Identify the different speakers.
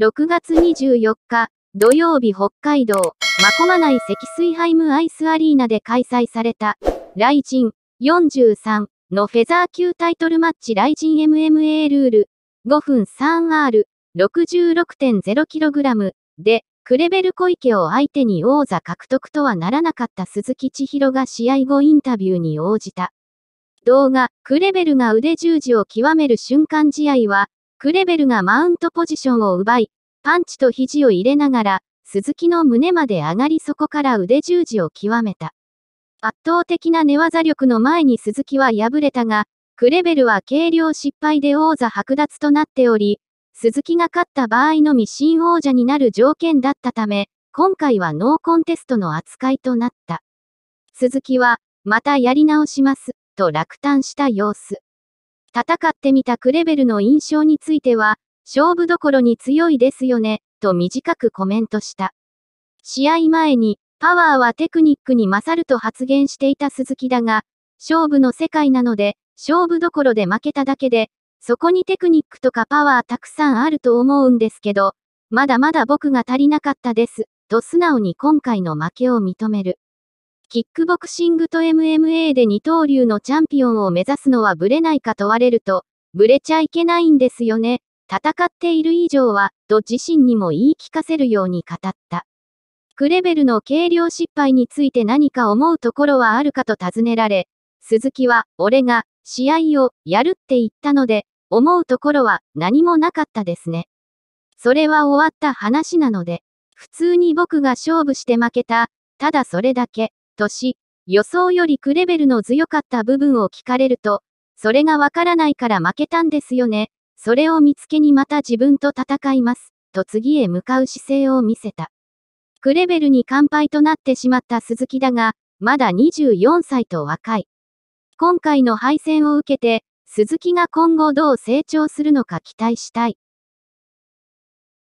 Speaker 1: 6月24日、土曜日北海道、マコマ内積水ハイムアイスアリーナで開催された、ライジン43のフェザー級タイトルマッチライジン MMA ルール5分 3R66.0kg で、クレベル小池を相手に王座獲得とはならなかった鈴木千尋が試合後インタビューに応じた。動画、クレベルが腕十字を極める瞬間試合は、クレベルがマウントポジションを奪い、パンチと肘を入れながら、鈴木の胸まで上がりそこから腕十字を極めた。圧倒的な寝技力の前に鈴木は敗れたが、クレベルは軽量失敗で王座剥奪となっており、鈴木が勝った場合のみ新王者になる条件だったため、今回はノーコンテストの扱いとなった。鈴木は、またやり直します、と落胆した様子。戦ってみたクレベルの印象については、勝負どころに強いですよね、と短くコメントした。試合前に、パワーはテクニックに勝ると発言していた鈴木だが、勝負の世界なので、勝負どころで負けただけで、そこにテクニックとかパワーたくさんあると思うんですけど、まだまだ僕が足りなかったです、と素直に今回の負けを認める。キックボクシングと MMA で二刀流のチャンピオンを目指すのはブレないか問われると、ブレちゃいけないんですよね。戦っている以上は、と自身にも言い聞かせるように語った。クレベルの軽量失敗について何か思うところはあるかと尋ねられ、鈴木は、俺が、試合を、やるって言ったので、思うところは、何もなかったですね。それは終わった話なので、普通に僕が勝負して負けた、ただそれだけ。とし、予想よりクレベルの強かった部分を聞かれると、それがわからないから負けたんですよね。それを見つけにまた自分と戦います。と次へ向かう姿勢を見せた。クレベルに完敗となってしまった鈴木だが、まだ24歳と若い。今回の敗戦を受けて、鈴木が今後どう成長するのか期待したい。